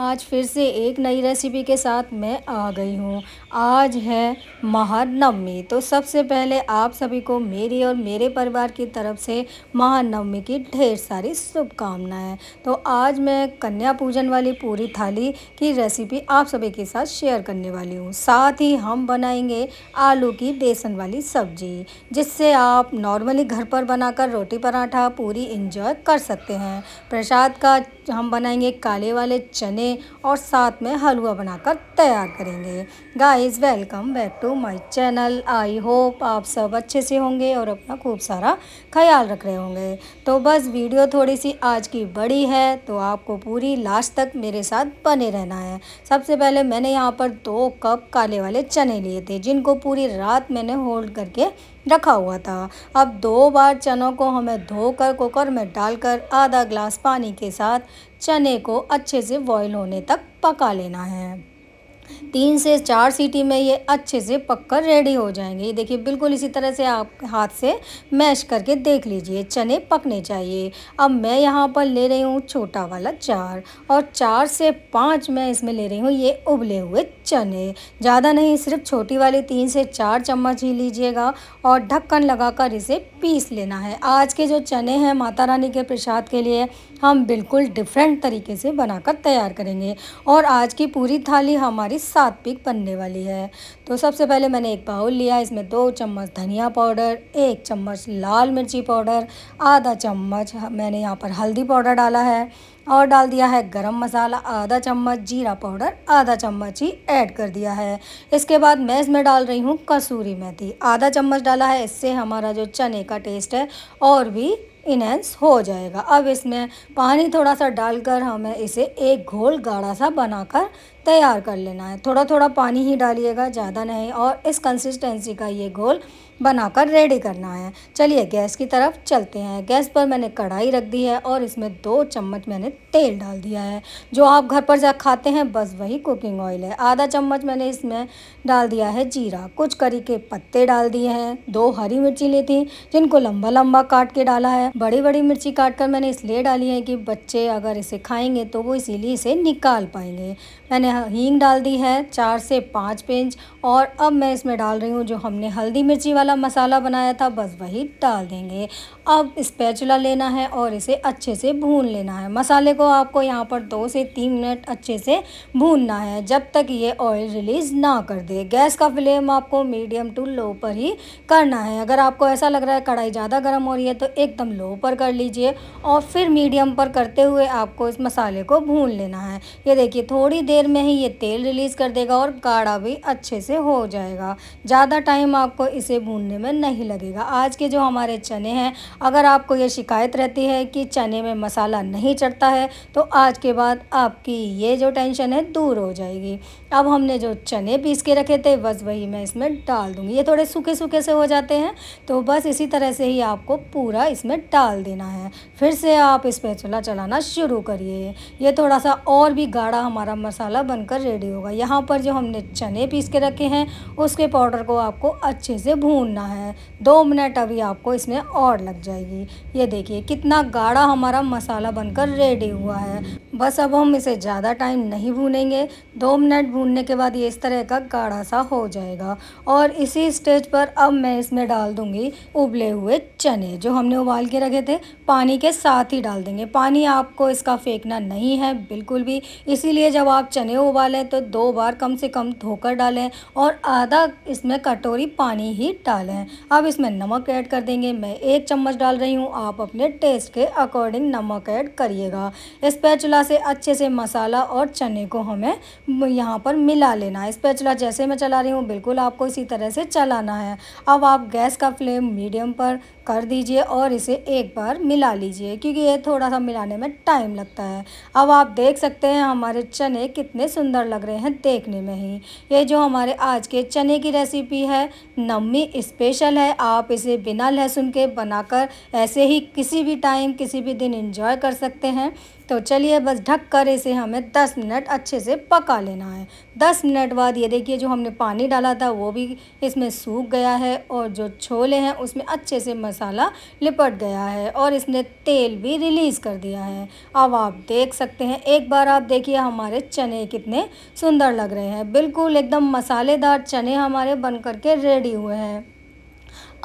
आज फिर से एक नई रेसिपी के साथ मैं आ गई हूँ आज है महानवमी तो सबसे पहले आप सभी को मेरी और मेरे परिवार की तरफ से महानवमी की ढेर सारी शुभकामनाएं तो आज मैं कन्या पूजन वाली पूरी थाली की रेसिपी आप सभी के साथ शेयर करने वाली हूँ साथ ही हम बनाएंगे आलू की बेसन वाली सब्जी जिससे आप नॉर्मली घर पर बनाकर रोटी पराठा पूरी इंजॉय कर सकते हैं प्रसाद का हम बनाएंगे काले वाले चने और साथ में हलवा बनाकर तैयार करेंगे guys welcome back to my channel I hope आप सब अच्छे से होंगे और अपना खूब सारा ख्याल रख रहे होंगे तो बस वीडियो थोड़ी सी आज की बड़ी है तो आपको पूरी लास्ट तक मेरे साथ बने रहना है सबसे पहले मैंने यहाँ पर दो कप काले वाले चने लिए थे जिनको पूरी रात मैंने होल्ड करके रखा हुआ था अब दो बार चनों को हमें धोकर कुकर में डालकर आधा ग्लास पानी के साथ चने को अच्छे से बॉयल होने तक पका लेना है तीन से चार सीटी में ये अच्छे से पककर रेडी हो जाएंगे ये देखिए बिल्कुल इसी तरह से आप हाथ से मैश करके देख लीजिए चने पकने चाहिए अब मैं यहाँ पर ले रही हूँ छोटा वाला चार और चार से पाँच मैं इसमें ले रही हूँ ये उबले हुए चने ज़्यादा नहीं सिर्फ छोटी वाली तीन से चार चम्मच ही लीजिएगा और ढक्कन लगा इसे पीस लेना है आज के जो चने हैं माता रानी के प्रसाद के लिए हम बिल्कुल डिफरेंट तरीके से बनाकर तैयार करेंगे और आज की पूरी थाली हमारी सात पिक बनने वाली है तो सबसे पहले मैंने एक बाउल लिया इसमें दो चम्मच धनिया पाउडर एक चम्मच लाल मिर्ची पाउडर आधा चम्मच मैंने यहाँ पर हल्दी पाउडर डाला है और डाल दिया है गरम मसाला आधा चम्मच जीरा पाउडर आधा चम्मच ही ऐड कर दिया है इसके बाद मैं इसमें डाल रही हूँ कसूरी मेथी आधा चम्मच डाला है इससे हमारा जो चने का टेस्ट है और भी इनहेंस हो जाएगा अब इसमें पानी थोड़ा सा डालकर हमें इसे एक घोल गाढ़ा सा बनाकर तैयार कर लेना है थोड़ा थोड़ा पानी ही डालिएगा ज़्यादा नहीं और इस कंसिस्टेंसी का ये घोल बनाकर रेडी करना है चलिए गैस की तरफ चलते हैं गैस पर मैंने कढ़ाई रख दी है और इसमें दो चम्मच मैंने तेल डाल दिया है जो आप घर पर जा खाते हैं बस वही कुकिंग ऑयल है आधा चम्मच मैंने इसमें डाल दिया है जीरा कुछ करी के पत्ते डाल दिए हैं दो हरी मिर्ची ली थी जिनको लंबा लंबा काट के डाला है बड़ी बड़ी मिर्ची काट कर मैंने इसलिए डाली है कि बच्चे अगर इसे खाएंगे तो वो इसीलिए इसे निकाल पाएंगे मैंने हींग डाल दी है चार से पाँच पिंच और अब मैं इसमें डाल रही हूँ जो हमने हल्दी मिर्ची वाला मसाला बनाया था बस वही डाल देंगे अब स्पैचुला लेना है और इसे अच्छे से भून लेना है मसाले को आपको यहाँ पर दो से तीन मिनट अच्छे से भूनना है जब तक ये ऑयल रिलीज़ ना कर दे गैस का फ्लेम आपको मीडियम टू लो पर ही करना है अगर आपको ऐसा लग रहा है कढ़ाई ज़्यादा गर्म हो रही है तो एकदम लो पर कर लीजिए और फिर मीडियम पर करते हुए आपको इस मसाले को भून लेना है ये देखिए थोड़ी देर में ही ये तेल रिलीज़ कर देगा और काढ़ा भी अच्छे से हो जाएगा ज़्यादा टाइम आपको इसे भूनने में नहीं लगेगा आज के जो हमारे चने हैं अगर आपको ये शिकायत रहती है कि चने में मसाला नहीं चढ़ता है तो आज के बाद आपकी ये जो टेंशन है दूर हो जाएगी अब हमने जो चने पीस के रखे थे बस वही मैं इसमें डाल दूँगी ये थोड़े सूखे सूखे से हो जाते हैं तो बस इसी तरह से ही आपको पूरा इसमें डाल देना है फिर से आप इस पर चला चलाना शुरू करिए ये थोड़ा सा और भी गाढ़ा हमारा मसाला बनकर रेडी होगा यहाँ पर जो हमने चने पीस के रखे हैं उसके पाउडर को आपको अच्छे से भूनना है दो मिनट अभी आपको इसमें और लग जाएगी ये देखिए कितना गाढ़ा हमारा मसाला बनकर रेडी हुआ है बस अब हम इसे ज़्यादा टाइम नहीं भूनेंगे दो मिनट भूनने के बाद ये इस तरह का गाढ़ा सा हो जाएगा और इसी स्टेज पर अब मैं इसमें डाल दूँगी उबले हुए चने जो हमने उबाल के रखे थे पानी के साथ ही डाल देंगे पानी आपको इसका फेंकना नहीं है बिल्कुल भी इसीलिए जब आप चने उबालें तो दो बार कम से कम धोकर डालें और आधा इसमें कटोरी पानी ही डालें अब इसमें नमक ऐड कर देंगे मैं एक चम्मच डाल रही हूँ आप अपने टेस्ट के अकॉर्डिंग नमक ऐड करिएगा इस पैचुला से अच्छे से मसाला और चने को हमें यहाँ पर पर मिला लेना है स्पैचुला जैसे मैं चला रही हूँ बिल्कुल आपको इसी तरह से चलाना है अब आप गैस का फ्लेम मीडियम पर कर दीजिए और इसे एक बार मिला लीजिए क्योंकि ये थोड़ा सा मिलाने में टाइम लगता है अब आप देख सकते हैं हमारे चने कितने सुंदर लग रहे हैं देखने में ही ये जो हमारे आज के चने की रेसिपी है नमी स्पेशल है आप इसे बिना लहसुन के बनाकर ऐसे ही किसी भी टाइम किसी भी दिन इंजॉय कर सकते हैं तो चलिए बस ढक कर इसे हमें 10 मिनट अच्छे से पका लेना है 10 मिनट बाद ये देखिए जो हमने पानी डाला था वो भी इसमें सूख गया है और जो छोले हैं उसमें अच्छे से मसाला लिपट गया है और इसने तेल भी रिलीज़ कर दिया है अब आप देख सकते हैं एक बार आप देखिए हमारे चने कितने सुंदर लग रहे हैं बिल्कुल एकदम मसालेदार चने हमारे बन करके रेडी हुए हैं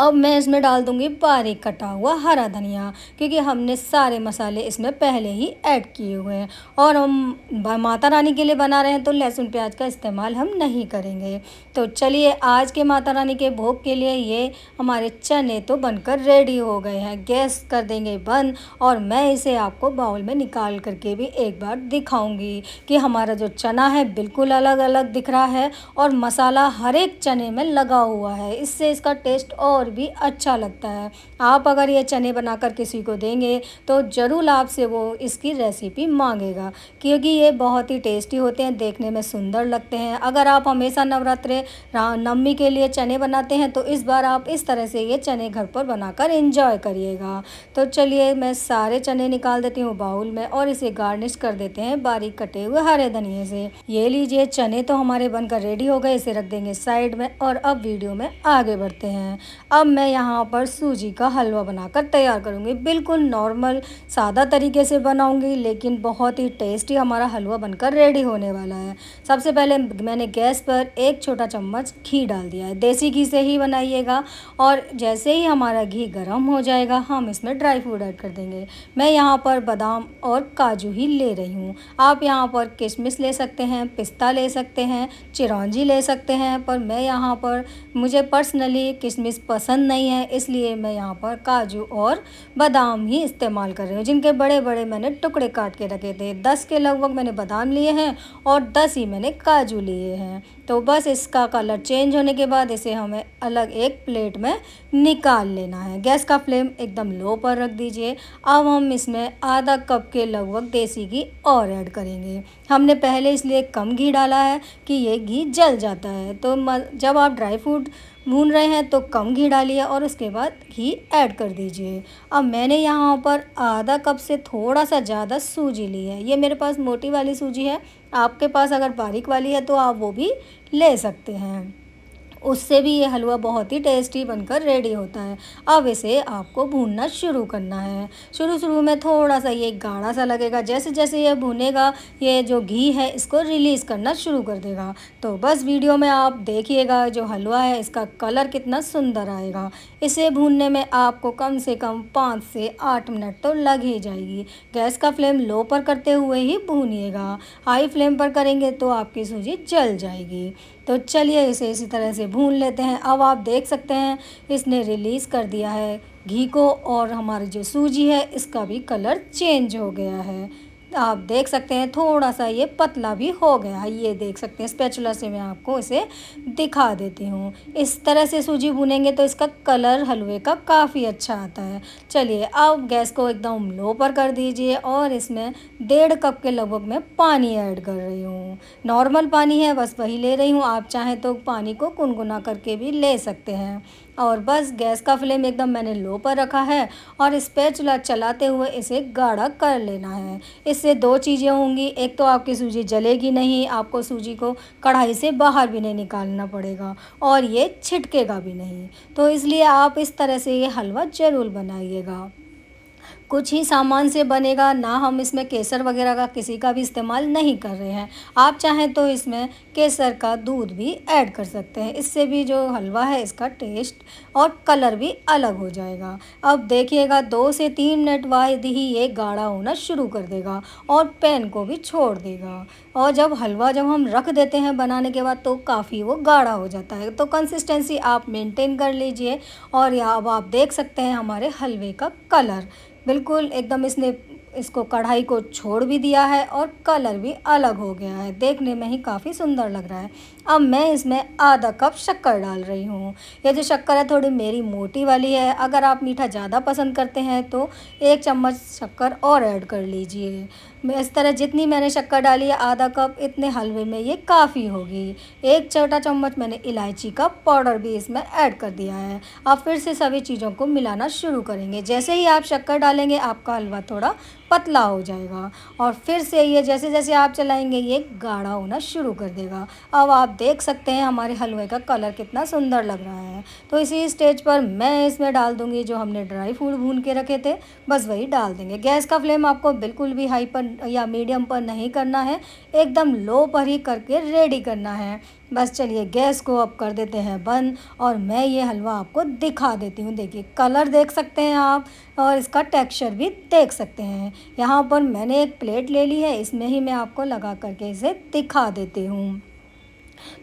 अब मैं इसमें डाल दूँगी बारीक कटा हुआ हरा धनिया क्योंकि हमने सारे मसाले इसमें पहले ही ऐड किए हुए हैं और हम माता रानी के लिए बना रहे हैं तो लहसुन प्याज का इस्तेमाल हम नहीं करेंगे तो चलिए आज के माता रानी के भोग के लिए ये हमारे चने तो बनकर रेडी हो गए हैं गैस कर देंगे बंद और मैं इसे आपको बाउल में निकाल करके भी एक बार दिखाऊँगी कि हमारा जो चना है बिल्कुल अलग अलग दिख रहा है और मसाला हर एक चने में लगा हुआ है इससे इसका टेस्ट और और भी अच्छा लगता है आप अगर ये चने बनाकर किसी को देंगे तो ज़रूर आपसे वो इसकी रेसिपी मांगेगा क्योंकि ये बहुत ही टेस्टी होते हैं देखने में सुंदर लगते हैं अगर आप हमेशा नवरात्र नवमी के लिए चने बनाते हैं तो इस बार आप इस तरह से ये चने घर पर बनाकर इंजॉय करिएगा तो चलिए मैं सारे चने निकाल देती हूँ बाउल में और इसे गार्निश कर देते हैं बारीक कटे हुए हरे धनिए से ये लीजिए चने तो हमारे बनकर रेडी हो गए इसे रख देंगे साइड में और अब वीडियो में आगे बढ़ते हैं अब मैं यहाँ पर सूजी का हलवा बनाकर तैयार करूँगी बिल्कुल नॉर्मल सादा तरीके से बनाऊँगी लेकिन बहुत ही टेस्टी हमारा हलवा बनकर रेडी होने वाला है सबसे पहले मैंने गैस पर एक छोटा चम्मच घी डाल दिया है देसी घी से ही बनाइएगा और जैसे ही हमारा घी गर्म हो जाएगा हम इसमें ड्राई फ्रूट ऐड कर देंगे मैं यहाँ पर बादाम और काजू ही ले रही हूँ आप यहाँ पर किशमिश ले सकते हैं पिस्ता ले सकते हैं चिरौंजी ले सकते हैं पर मैं यहाँ पर मुझे पर्सनली किशमिश पसंद नहीं है इसलिए मैं यहाँ पर काजू और बादाम ही इस्तेमाल कर रही हूँ जिनके बड़े बड़े मैंने टुकड़े काट के रखे थे दस के लगभग मैंने बादाम लिए हैं और दस ही मैंने काजू लिए हैं तो बस इसका कलर चेंज होने के बाद इसे हमें अलग एक प्लेट में निकाल लेना है गैस का फ्लेम एकदम लो पर रख दीजिए अब हम इसमें आधा कप के लगभग देसी घी और ऐड करेंगे हमने पहले इसलिए कम घी डाला है कि ये घी जल जाता है तो जब आप ड्राई फ्रूट भून रहे हैं तो कम घी डालिए और उसके बाद घी ऐड कर दीजिए अब मैंने यहाँ पर आधा कप से थोड़ा सा ज़्यादा सूजी ली है ये मेरे पास मोटी वाली सूजी है आपके पास अगर बारीक वाली है तो आप वो भी ले सकते हैं उससे भी ये हलवा बहुत ही टेस्टी बनकर रेडी होता है अब इसे आपको भूनना शुरू करना है शुरू शुरू में थोड़ा सा ये गाढ़ा सा लगेगा जैसे जैसे ये भूनेगा ये जो घी है इसको रिलीज़ करना शुरू कर देगा तो बस वीडियो में आप देखिएगा जो हलवा है इसका कलर कितना सुंदर आएगा इसे भूनने में आपको कम से कम पाँच से आठ मिनट तो लग ही जाएगी गैस का फ्लेम लो पर करते हुए ही भूनिएगा हाई फ्लेम पर करेंगे तो आपकी सूजी जल जाएगी तो चलिए इसे इसी तरह से भून लेते हैं अब आप देख सकते हैं इसने रिलीज़ कर दिया है घी को और हमारी जो सूजी है इसका भी कलर चेंज हो गया है आप देख सकते हैं थोड़ा सा ये पतला भी हो गया ये देख सकते हैं स्पेचुला से मैं आपको इसे दिखा देती हूँ इस तरह से सूजी भुनेंगे तो इसका कलर हलवे का काफ़ी अच्छा आता है चलिए अब गैस को एकदम लो पर कर दीजिए और इसमें डेढ़ कप के लगभग मैं पानी ऐड कर रही हूँ नॉर्मल पानी है बस वही ले रही हूँ आप चाहें तो पानी को गुनगुना करके भी ले सकते हैं और बस गैस का फ्लेम एकदम मैंने लो पर रखा है और स्पैचुला चलाते हुए इसे गाढ़ा कर लेना है इससे दो चीज़ें होंगी एक तो आपकी सूजी जलेगी नहीं आपको सूजी को कढ़ाई से बाहर भी नहीं निकालना पड़ेगा और ये छिटकेगा भी नहीं तो इसलिए आप इस तरह से ये हलवा ज़रूर बनाइएगा कुछ ही सामान से बनेगा ना हम इसमें केसर वगैरह का किसी का भी इस्तेमाल नहीं कर रहे हैं आप चाहें तो इसमें केसर का दूध भी ऐड कर सकते हैं इससे भी जो हलवा है इसका टेस्ट और कलर भी अलग हो जाएगा अब देखिएगा दो से तीन मिनट बाद ही ये गाढ़ा होना शुरू कर देगा और पैन को भी छोड़ देगा और जब हलवा जब हम रख देते हैं बनाने के बाद तो काफ़ी वो गाढ़ा हो जाता है तो कंसिस्टेंसी आप मेंटेन कर लीजिए और यह अब आप देख सकते हैं हमारे हलवे का कलर बिल्कुल एकदम इसने इसको कढ़ाई को छोड़ भी दिया है और कलर भी अलग हो गया है देखने में ही काफ़ी सुंदर लग रहा है अब मैं इसमें आधा कप शक्कर डाल रही हूँ ये जो शक्कर है थोड़ी मेरी मोटी वाली है अगर आप मीठा ज़्यादा पसंद करते हैं तो एक चम्मच शक्कर और ऐड कर लीजिए इस तरह जितनी मैंने शक्कर डाली है आधा कप इतने हलवे में ये काफ़ी होगी एक छोटा चम्मच मैंने इलायची का पाउडर भी इसमें ऐड कर दिया है अब फिर से सभी चीज़ों को मिलाना शुरू करेंगे जैसे ही आप शक्कर डालेंगे आपका हलवा थोड़ा पतला हो जाएगा और फिर से ये जैसे जैसे आप चलाएंगे ये गाढ़ा होना शुरू कर देगा अब आप देख सकते हैं हमारे हलवे का कलर कितना सुंदर लग रहा है तो इसी स्टेज पर मैं इसमें डाल दूँगी जो हमने ड्राई फ्रूट भून के रखे थे बस वही डाल देंगे गैस का फ्लेम आपको बिल्कुल भी हाई पर या मीडियम पर नहीं करना है एकदम लो पर ही करके रेडी करना है बस चलिए गैस को अब कर देते हैं बंद और मैं ये हलवा आपको दिखा देती हूँ देखिए कलर देख सकते हैं आप और इसका टेक्सचर भी देख सकते हैं यहाँ पर मैंने एक प्लेट ले ली है इसमें ही मैं आपको लगा करके इसे दिखा देती हूँ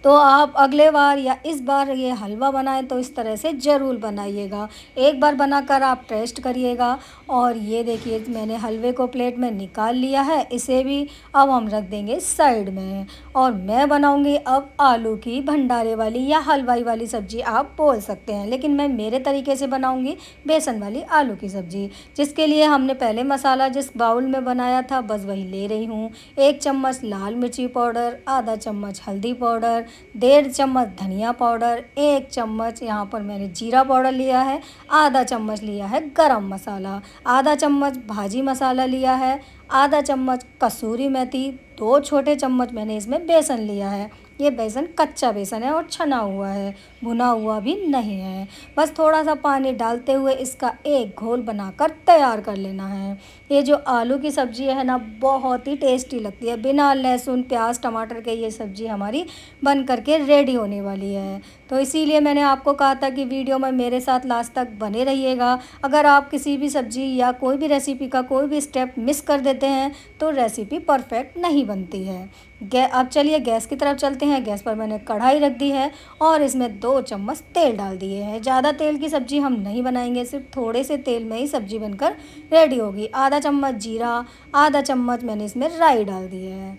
तो आप अगले बार या इस बार ये हलवा बनाएं तो इस तरह से ज़रूर बनाइएगा एक बार बनाकर आप टेस्ट करिएगा और ये देखिए मैंने हलवे को प्लेट में निकाल लिया है इसे भी अब हम रख देंगे साइड में और मैं बनाऊँगी अब आलू की भंडारे वाली या हलवाई वाली सब्ज़ी आप बोल सकते हैं लेकिन मैं मेरे तरीके से बनाऊँगी बेसन वाली आलू की सब्ज़ी जिसके लिए हमने पहले मसाला जिस बाउल में बनाया था बस वही ले रही हूँ एक चम्मच लाल मिर्ची पाउडर आधा चम्मच हल्दी पाउडर पाउडर डेढ़ चम्मच धनिया पाउडर एक चम्मच यहाँ पर मैंने जीरा पाउडर लिया है आधा चम्मच लिया है गरम मसाला आधा चम्मच भाजी मसाला लिया है आधा चम्मच कसूरी मेथी दो छोटे चम्मच मैंने इसमें बेसन लिया है ये बेसन कच्चा बेसन है और छना हुआ है भुना हुआ भी नहीं है बस थोड़ा सा पानी डालते हुए इसका एक घोल बनाकर तैयार कर लेना है ये जो आलू की सब्ज़ी है ना बहुत ही टेस्टी लगती है बिना लहसुन प्याज टमाटर के ये सब्ज़ी हमारी बन करके रेडी होने वाली है तो इसीलिए मैंने आपको कहा था कि वीडियो में मेरे साथ लास्ट तक बने रहिएगा अगर आप किसी भी सब्ज़ी या कोई भी रेसिपी का कोई भी स्टेप मिस कर देते हैं तो रेसिपी परफेक्ट नहीं बनती है गै अब चलिए गैस की तरफ चलते हैं गैस पर मैंने कढ़ाई रख दी है और इसमें दो चम्मच तेल डाल दिए हैं ज़्यादा तेल की सब्ज़ी हम नहीं बनाएंगे सिर्फ थोड़े से तेल में ही सब्ज़ी बनकर रेडी होगी आधा चम्मच जीरा आधा चम्मच मैंने इसमें राई डाल दिए है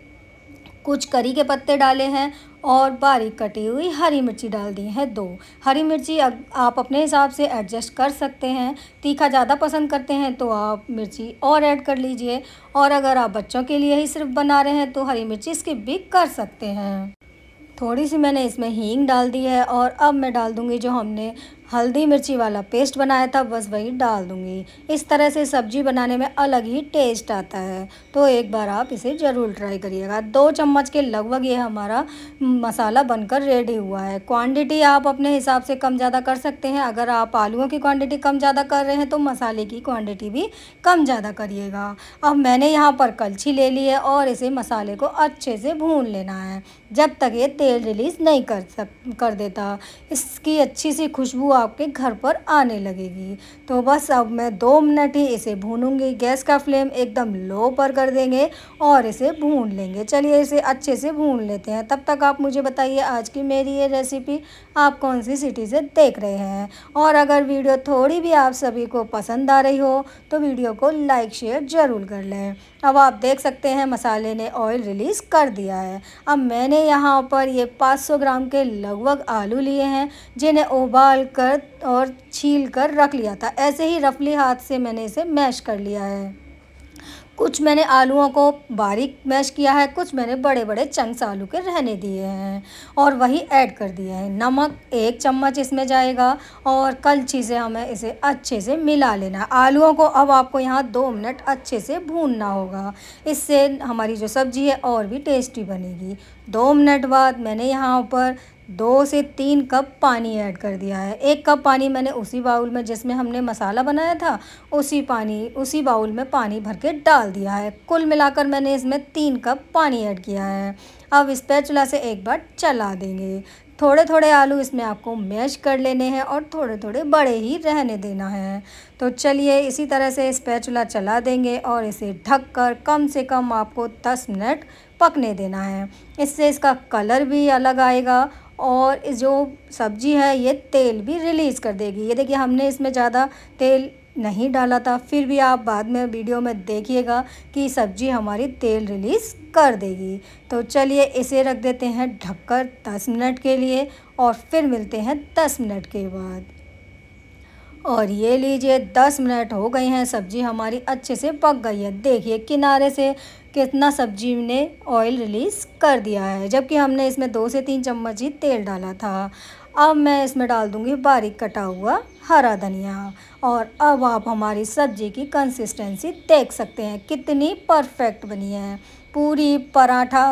कुछ करी के पत्ते डाले हैं और बारीक कटी हुई हरी मिर्ची डाल दी है दो हरी मिर्ची आप अपने हिसाब से एडजस्ट कर सकते हैं तीखा ज़्यादा पसंद करते हैं तो आप मिर्ची और ऐड कर लीजिए और अगर आप बच्चों के लिए ही सिर्फ बना रहे हैं तो हरी मिर्ची इसकी भी कर सकते हैं थोड़ी सी मैंने इसमें हींग डाल दी है और अब मैं डाल दूँगी जो हमने हल्दी मिर्ची वाला पेस्ट बनाया था बस वही डाल दूँगी इस तरह से सब्ज़ी बनाने में अलग ही टेस्ट आता है तो एक बार आप इसे ज़रूर ट्राई करिएगा दो चम्मच के लगभग ये हमारा मसाला बनकर रेडी हुआ है क्वांटिटी आप अपने हिसाब से कम ज़्यादा कर सकते हैं अगर आप आलूओं की क्वांटिटी कम ज़्यादा कर रहे हैं तो मसाले की क्वान्टिटी भी कम ज़्यादा करिएगा अब मैंने यहाँ पर कलछी ले ली है और इसे मसाले को अच्छे से भून लेना है जब तक ये तेल रिलीज़ नहीं कर सक कर देता इसकी अच्छी सी खुशबू आपके घर पर आने लगेगी तो बस अब मैं दो मिनट ही इसे भूनूंगी गैस का फ्लेम एकदम लो पर कर देंगे और इसे भून लेंगे चलिए इसे अच्छे से भून लेते हैं तब तक आप मुझे बताइए आज की मेरी ये रेसिपी आप कौन सी सिटी से देख रहे हैं और अगर वीडियो थोड़ी भी आप सभी को पसंद आ रही हो तो वीडियो को लाइक शेयर ज़रूर कर लें अब आप देख सकते हैं मसाले ने ऑयल रिलीज़ कर दिया है अब मैंने यहाँ पर ये 500 ग्राम के लगभग आलू लिए हैं जिन्हें उबाल कर कर और छील कर रख लिया था ऐसे ही रफली हाथ से मैंने इसे मैश कर लिया है कुछ मैंने आलूओं को बारीक मैश किया है कुछ मैंने बड़े बड़े चंक्स आलू के रहने दिए हैं और वही ऐड कर दिए हैं नमक एक चम्मच इसमें जाएगा और कल चीज़ें हमें इसे अच्छे से मिला लेना है आलूओं को अब आपको यहाँ दो मिनट अच्छे से भूनना होगा इससे हमारी जो सब्ज़ी है और भी टेस्टी बनेगी दो मिनट बाद मैंने यहाँ ऊपर दो से तीन कप पानी ऐड कर दिया है एक कप पानी मैंने उसी बाउल में जिसमें हमने मसाला बनाया था उसी पानी उसी बाउल में पानी भर के डाल दिया है कुल मिलाकर मैंने इसमें तीन कप पानी ऐड किया है अब इस पैचुला से एक बार चला देंगे थोड़े थोड़े आलू इसमें आपको मैश कर लेने हैं और थोड़े थोड़े बड़े ही रहने देना है तो चलिए इसी तरह से इस पैचुला चला देंगे और इसे ढक कर कम से कम आपको दस मिनट पकने देना है इससे इसका कलर भी अलग आएगा और इस जो सब्ज़ी है ये तेल भी रिलीज़ कर देगी ये देखिए हमने इसमें ज़्यादा तेल नहीं डाला था फिर भी आप बाद में वीडियो में देखिएगा कि सब्ज़ी हमारी तेल रिलीज़ कर देगी तो चलिए इसे रख देते हैं ढककर दस मिनट के लिए और फिर मिलते हैं दस मिनट के बाद और ये लीजिए दस मिनट हो गए हैं सब्ज़ी हमारी अच्छे से पक गई है देखिए किनारे से कितना सब्जी ने ऑयल रिलीज़ कर दिया है जबकि हमने इसमें दो से तीन चम्मच ही तेल डाला था अब मैं इसमें डाल दूँगी बारीक कटा हुआ हरा धनिया और अब आप हमारी सब्ज़ी की कंसिस्टेंसी देख सकते हैं कितनी परफेक्ट बनी है पूरी पराठा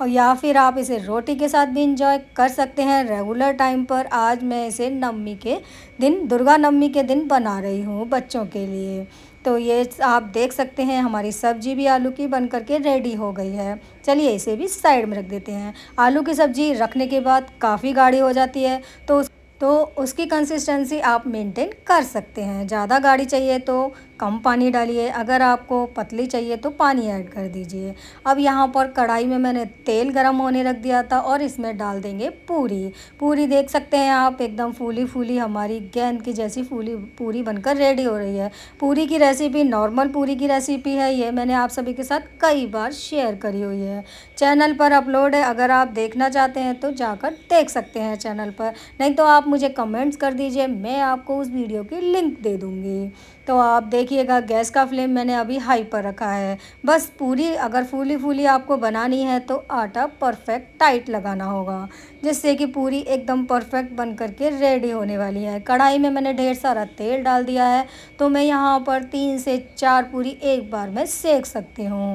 और या फिर आप इसे रोटी के साथ भी इंजॉय कर सकते हैं रेगुलर टाइम पर आज मैं इसे नवमी के दिन दुर्गा नवमी के दिन बना रही हूँ बच्चों के लिए तो ये आप देख सकते हैं हमारी सब्जी भी आलू की बन करके रेडी हो गई है चलिए इसे भी साइड में रख देते हैं आलू की सब्ज़ी रखने के बाद काफ़ी गाढ़ी हो जाती है तो तो उसकी कंसिस्टेंसी आप मेंटेन कर सकते हैं ज़्यादा गाढ़ी चाहिए तो कम पानी डालिए अगर आपको पतली चाहिए तो पानी ऐड कर दीजिए अब यहाँ पर कढ़ाई में मैंने तेल गरम होने रख दिया था और इसमें डाल देंगे पूरी पूरी देख सकते हैं आप एकदम फूली फूली हमारी गेंद की जैसी फूली पूरी बनकर रेडी हो रही है पूरी की रेसिपी नॉर्मल पूरी की रेसिपी है ये मैंने आप सभी के साथ कई बार शेयर करी हुई है चैनल पर अपलोड है अगर आप देखना चाहते हैं तो जाकर देख सकते हैं चैनल पर नहीं तो आप मुझे कमेंट्स कर दीजिए मैं आपको उस वीडियो की लिंक दे दूँगी तो आप देखिएगा गैस का फ्लेम मैंने अभी हाई पर रखा है बस पूरी अगर फूली फूली आपको बनानी है तो आटा परफेक्ट टाइट लगाना होगा जिससे कि पूरी एकदम परफेक्ट बन करके रेडी होने वाली है कढ़ाई में मैंने ढेर सारा तेल डाल दिया है तो मैं यहाँ पर तीन से चार पूरी एक बार में सेक सकती हूँ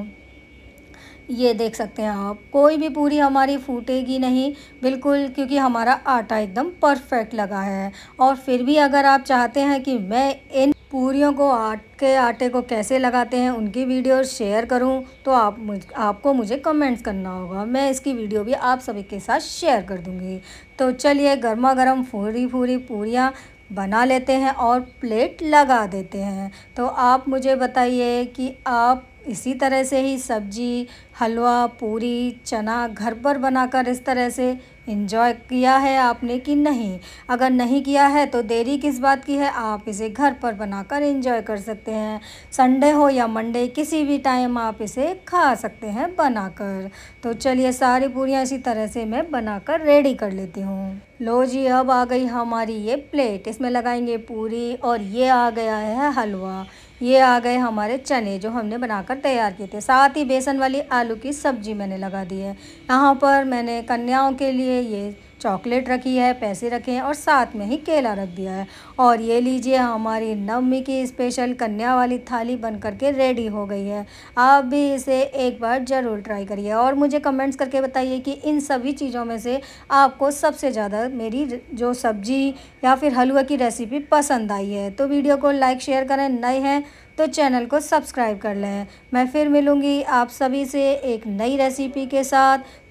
ये देख सकते हैं आप कोई भी पूरी हमारी फूटेगी नहीं बिल्कुल क्योंकि हमारा आटा एकदम परफेक्ट लगा है और फिर भी अगर आप चाहते हैं कि मैं इन पूरियों को आट के आटे को कैसे लगाते हैं उनकी वीडियो शेयर करूं तो आप मुझ आपको मुझे कमेंट्स करना होगा मैं इसकी वीडियो भी आप सभी के साथ शेयर कर दूंगी तो चलिए गर्मा गर्म फूरी फूरी पूरियाँ बना लेते हैं और प्लेट लगा देते हैं तो आप मुझे बताइए कि आप इसी तरह से ही सब्जी हलवा पूरी चना घर पर बनाकर इस तरह से इन्जॉय किया है आपने कि नहीं अगर नहीं किया है तो देरी किस बात की है आप इसे घर पर बनाकर इन्जॉय कर सकते हैं संडे हो या मंडे किसी भी टाइम आप इसे खा सकते हैं बनाकर तो चलिए सारी पूरियाँ इसी तरह से मैं बनाकर रेडी कर लेती हूँ लो जी अब आ गई हमारी ये प्लेट इसमें लगाएंगे पूरी और ये आ गया है हलवा ये आ गए हमारे चने जो हमने बनाकर तैयार किए थे साथ ही बेसन वाली आलू की सब्जी मैंने लगा दी है यहाँ पर मैंने कन्याओं के लिए ये चॉकलेट रखी है पैसे रखे हैं और साथ में ही केला रख दिया है और ये लीजिए हमारी नवमी की स्पेशल कन्या वाली थाली बन करके रेडी हो गई है आप भी इसे एक बार ज़रूर ट्राई करिए और मुझे कमेंट्स करके बताइए कि इन सभी चीज़ों में से आपको सबसे ज़्यादा मेरी जो सब्ज़ी या फिर हलवा की रेसिपी पसंद आई है तो वीडियो को लाइक शेयर करें नए हैं तो चैनल को सब्सक्राइब कर लें मैं फिर मिलूँगी आप सभी से एक नई रेसिपी के साथ